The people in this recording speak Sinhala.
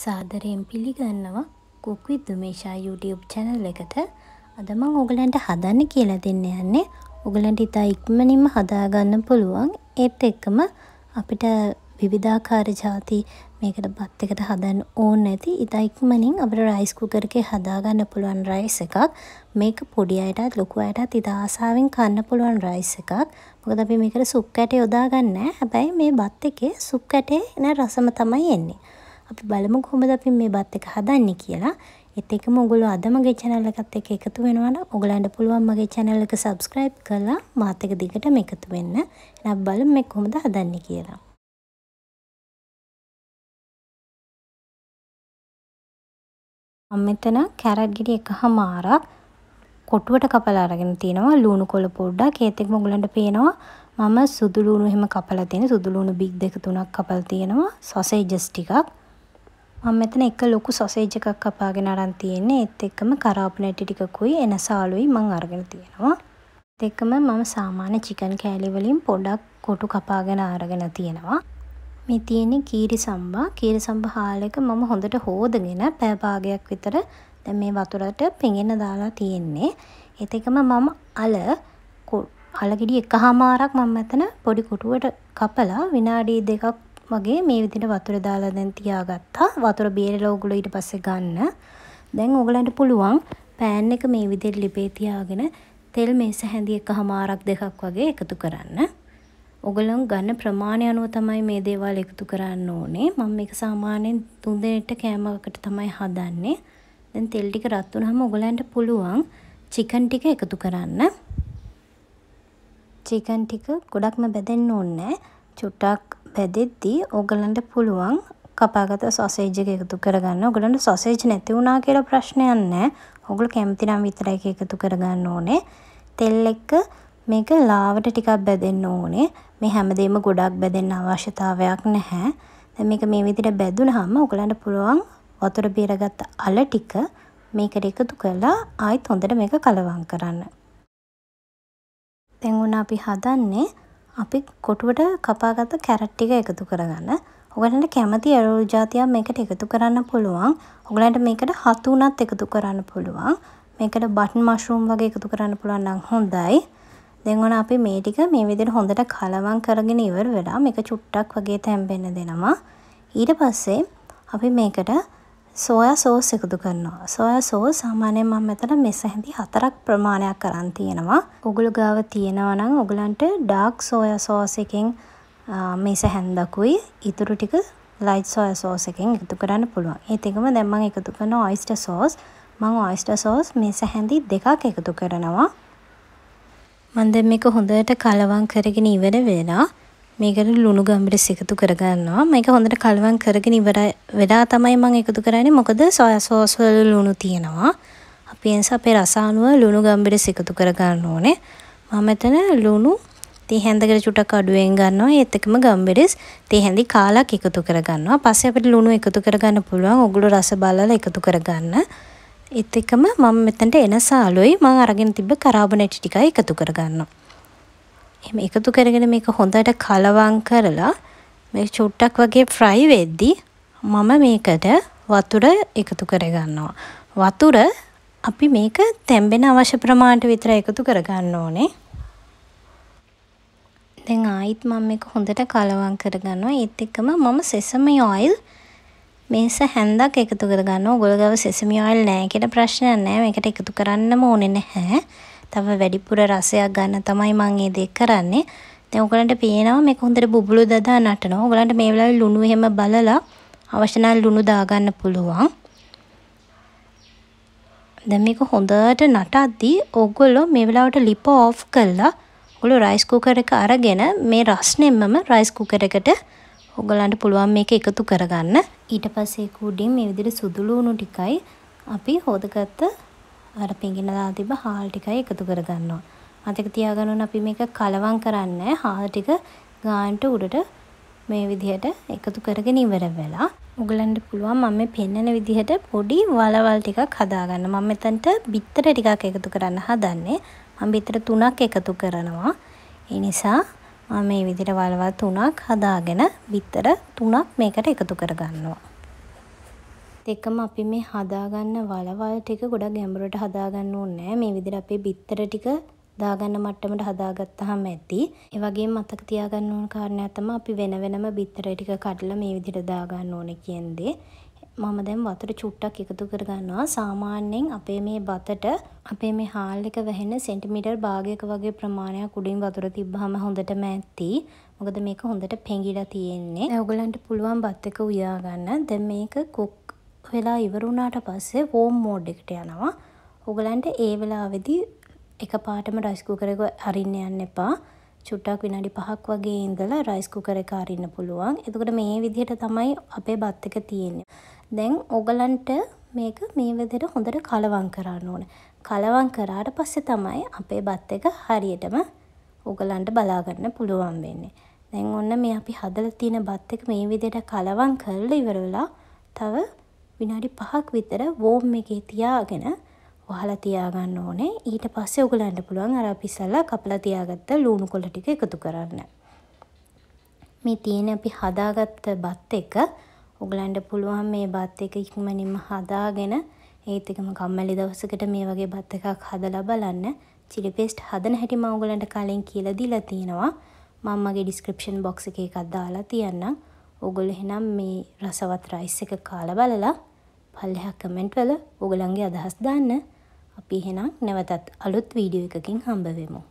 සාදරයෙන් පිළිගන්නවා cook with Dumesha YouTube channel එකට අද මම ඔයගලන්ට හදන්න කියලා දෙන්න යන්නේ ඔයගලන්ට ඉතා ඉක්මනින්ම හදාගන්න පුළුවන් ඒත් එක්කම අපිට විවිධාකාර જાති මේකට බත් එකට හදන්න ඕනේ නැති ඉතා ඉක්මනින් අපිට රයිස් කුකර් එකේ හදාගන්න පුළුවන් රයිස් එකක් මේක පොඩි අයටත් ලොකු අයටත් ඉතා ආසාවෙන් කන්න පුළුවන් රයිස් එකක් මොකද අපි මේකට සුප් කැටේ යොදාගන්නේ නැහැ හැබැයි මේ බත් එකේ සුප් කැටේ නෑ රසම තමයි එන්නේ අපි බලමු කොහොමද අපි මේ බත් එක හදන්නේ කියලා. ඒත් එක්කම ඔයගොල්ලෝ අද මගේ channel එකත් එක්ක එකතු වෙනවා නම් ඔයගලන්ට පුළුවන් මගේ channel එක subscribe කරලා මාත් එක්ක දිගටම එකතු වෙන්න. එහෙනම් බලමු මේ කොහොමද හදන්නේ කියලා. මම මෙතන කැරට් ගෙඩි එකහමාරක් කොටුවට කපලා අරගෙන තිනවා ලුණු කොළ පොඩ්ඩක් ඒත් එක්කම ඔයගලන්ට පේනවා මම සුදු ලුණු එහෙම කපලා තියෙන සුදු ලුණු බිග් දෙක තුනක් කපලා තියෙනවා සොසේජස් ටිකක් මම මෙතන එක ලොකු සොසේජ් එකක් කපාගෙන අරන් තියෙන්නේ. ඒත් එක්කම කරාපු නැටි ටිකකුයි එනසාලුයි මම අරගෙන තියෙනවා. ඒත් එක්කම මම සාමාන්‍ය චිකන් කෑලි වලින් පොඩක් කොටු කපාගෙන අරගෙන තියෙනවා. මේ තියෙන්නේ කීරි සම්බා. කීරි සම්බා හාල් එක මම හොඳට හොදගෙන පැය භාගයක් විතර දැන් මේ වතුරට පෙඟෙන්න දාලා තියෙන්නේ. ඒත් එක්කම මම අල අලගෙඩි එකහමාරක් මම මෙතන පොඩි කොටුවට කපලා විනාඩි දෙකක් වගේ මේ විදිහට වතුර දාලා දැන් තියාගත්තා. වතුර බීරලා ඕගොල්ලෝ ඊට පස්සේ ගන්න. දැන් ඕගලන්ට පුළුවන් පෑන් එක මේ විදිහට ලිපේ තියාගෙන තෙල් මේස හැඳි එකමාරක් දෙකක් වගේ එකතු කරන්න. ඔගලන් ගන්න ප්‍රමාණය අනුව තමයි මේ දේවල් එකතු කරන්න ඕනේ. මම මේක සාමාන්‍යයෙන් තුන්දෙනෙට කෑමකට තමයි හදන්නේ. දැන් තෙල් ටික රත් වුනහම ඔගලන්ට පුළුවන් චිකන් ටික එකතු කරන්න. චිකන් ටික ගොඩක්ම බැදෙන්න ඕනේ නැහැ. චුට්ටක් බැදෙද්දී ඔයගලන්ට පුළුවන් කපාගත සොසේජ් එක එකතු කරගන්න. ඔයගලන්ට සොසේජ් නැති වුණා කියලා ප්‍රශ්නයක් නැහැ. ඔයගොල්ලෝ කැමති නම් විතරයි ඒක එකතු කරගන්න ඕනේ. තෙල් එක්ක මේක ලාවට ටිකක් බැදෙන්න ඕනේ. මේ හැමදේම ගොඩක් බැදෙන්න අවශ්‍යතාවයක් නැහැ. දැන් මේක මේ විදිහට බැදුනහම ඔයගලන්ට පුළුවන් වතුර බීරගත්ත අල ටික මේකට එකතු කරලා ආයෙත් හොඳට මේක කලවම් කරන්න. දැන් උන අපි හදන්නේ අපි කොටුවට කපාගත්ත කැරට් ටික එකතු කරගන්න. ඔයගලන්ට කැමති ඇලෝ జాතියක් මේකට එකතු කරන්න පුළුවන්. ඔයගලන්ට මේකට හතු උනත් එකතු කරන්න පුළුවන්. මේකට බටන් මෂරූම් වගේ එකතු කරන්න පුළුවන් නම් හොඳයි. දැන් ඔන්න අපි මේ ටික මේ විදිහට හොඳට කලවම් කරගෙන ඉවර වෙලා මේක චුට්ටක් වගේ තැම්බෙන්න දෙනවා. ඊට පස්සේ අපි මේකට සෝයා සෝස් එකතු කරනවා. සෝයා සෝස් සාමාන්‍යයෙන් මම මෙතන මෙස හැඳි හතරක් ප්‍රමාණයක් කරන් තියෙනවා. ඔගොල්ලෝ ගාව තියෙනවා නම් ඔයගලන්ට ඩාර්ක් සෝයා සෝස් එකෙන් මෙස හැන්දකුයි ඉතුරු ටික ලයිට් සෝයා සෝස් එකෙන් එකතු කරන්න පුළුවන්. ඒත් එකම දැන් මම එකතු කරන ඔයිස්ටර් සෝස් මම ඔයිස්ටර් සෝස් මෙස හැඳි දෙකක් එකතු කරනවා. මම දැන් මේක හොඳට කලවම් කරගෙන ඉවර වෙලා මේකට ලුණු ගම්බිරිස් එකතු කරගන්නවා. මේක හොඳට කලවම් කරගෙන ඉවර වෙලා තමයි මම එකතු කරන්නේ. මොකද සෝයා සෝස් වල ලුණු තියෙනවා. අපි එන්ස අපේ රස අනුව ලුණු ගම්බිරිස් එකතු කරගන්න ඕනේ. මම මෙතන ලුණු තේ හැඳකට චුටක් අඩුවෙන් ගන්නවා. ඒත් එක්කම ගම්බිරිස් තේ හැඳි කාලක් එකතු කරගන්නවා. පස්සේ අපිට ලුණු එකතු කරගන්න පුළුවන්. ඔගොල්ලෝ රස බලලා එකතු කරගන්න. ඒත් එක්කම මම මෙතනට එන සාලුයි මම අරගෙන තිබ්බ කරාබනට් ටිකයි එකතු කරගන්නවා. එහෙම එකතු කරගෙන මේක හොඳට කලවම් කරලා මේ චුට්ටක් වගේ ෆ්‍රයි වෙද්දී මම මේකට වතුර එකතු කරගන්නවා. වතුර අපි මේක තැම්බෙන අවශ්‍ය ප්‍රමාණයට විතර එකතු කරගන්න ඕනේ. දැන් ආයිත් මම මේක හොඳට කලවම් කරගන්නවා. ඒත් එක්කම මම සෙසමි ඔයිල් මේස හැන්දක් එකතු කරගන්නවා. ඔයගොල්ලෝ ගාව සෙසමි ඔයිල් නැහැ කියලා ප්‍රශ්නයක් නැහැ. මේකට එකතු කරන්නම ඕනේ නැහැ. තව වැඩිපුර රසයක් ගන්න තමයි මම මේ දේ කරන්නේ. දැන් ඔයගලන්ට පේනවා මේක හොඳට බුබුලු දදා නටනවා. ඔයගලන්ට මේ වෙලාවේ ලුණු එහෙම බලලා අවශ්‍ය නම් ලුණු දාගන්න පුළුවන්. දැන් මේක හොඳට නටද්දී ඔයගොල්ලෝ මේ වෙලාවට ලිප ඕෆ් කරලා ඔයගොල්ලෝ රයිස් කුකර් එක අරගෙන මේ රස්නෙම්මම රයිස් කුකර් එකට ඔයගලන්ට පුළුවන් මේක එකතු කරගන්න. ඊට පස්සේ කුඩින් මේ විදිහට සුදු ලුණු ටිකයි අපි හොදගත්ත අර පිඟින දාලා තිබ්බ හාල් ටිකයි එකතු කරගන්නවා. මතක තියාගන්න අපි මේක කලවම් කරන්නේ හාල් ටික ගානට උඩට මේ විදිහට එකතු කරගෙන ඉවර වෙලා උගලන්ට පුළුවන් මම මේ පෙන්වන විදිහට පොඩි වලවල් ටිකක් හදාගන්න. මම මෙතනට බිත්තර ටිකක් එකතු කරන්න හදන්නේ. මම බිත්තර තුනක් එකතු කරනවා. ඒ නිසා මම මේ විදිහට වලවල් තුනක් හදාගෙන බිත්තර තුනක් මේකට එකතු කරගන්නවා. එක්කම අපි මේ හදාගන්න වලවල් ටික ගොඩක් ගැඹුරට හදාගන්න ඕනේ නැහැ. මේ විදිහට අපේ බිත්තර ටික දාගන්න මට්ටමට හදාගත්තාම ඇති. ඒ වගේම මතක තියාගන්න ඕන කාරණයක් තමයි අපි වෙන වෙනම බිත්තර ටික කඩලා මේ විදිහට දාගන්න ඕනේ කියන දේ. මම දැන් වතුර චුට්ටක් එකතු කරගන්නවා. සාමාන්‍යයෙන් අපේ මේ බතට අපේ මේ හාල් එක වැහෙන සෙන්ටිමීටර් භාගයක වගේ ප්‍රමාණයක් උඩින් වතුර තිබ්බහම හොඳටම ඇති. මොකද මේක හොඳට පෙඟිලා තියෙන්නේ. ඔයගලන්ට පුළුවන් බත් එක උයා ගන්න. දැන් මේක කුක් ටිකක් වෙලා ඉවරුණාට පස්සේ වෝම් මෝඩ් එකට යනවා ඔගලන්ට ඒ වෙලා වෙදි එක පාටම රයිස්කුකරක අරින්න යන්න එපා චුට්ටක් විනාඩි පහක් වගේ ඉඳලා රයිස් කුකර් එක අරින්න පුළුවන්. එතකොට මේ විදිහට තමයි අපේ බත් එක තියෙන්නේ. දැන් ඔගලන්ට මේක මේ විදිහට හොඳට කලවම් කරන්න ඕනේ. කලවම් කරාට පස්සේ තමයි අපේ බත් එක හරියටම ඔගලන්ට බලා ගන්න පුළුවන් වෙන්නේ. දැන් ඔන්න මේ අපි හදලා තියෙන බත් එක මේ විදිහට කලවම් කරලා ඉවර වෙලා තව විනාඩි පහක් විතර වෝම් එකේ තියාගෙන වහලා තියාගන්න ඕනේ. ඊට පස්සේ උගලන්ට පුළුවන් අර අපි ඉස්සල්ලා කපලා තියාගත්ත ලුණු කොළ ටික එකතු කරන්න. මේ තියෙන අපි හදාගත්ත බත් එක උගලන්ට පුළුවන් මේ බත් එක ඉක්මනින්ම හදාගෙන ඒත් එකම කම්මැලි දවසකට මේ වගේ බත් එකක් හදලා බලන්න. chili paste හදන හැටි මම ඔයගලන්ට කලින් කියලා දීලා තියෙනවා. මම මගේ description box එකේ එකක් දාලා තියන්නම්. ඔයගොල්ලෝ එහෙනම් මේ රසවත් රයිස් එක කාලා බලලා පල්ලෙහා කමෙන්ට් වල ඕගලන්ගේ අදහස් දාන්න. අපි එහෙනම් නැවතත් අලුත් වීඩියෝ එකකින් හම්බ වෙමු.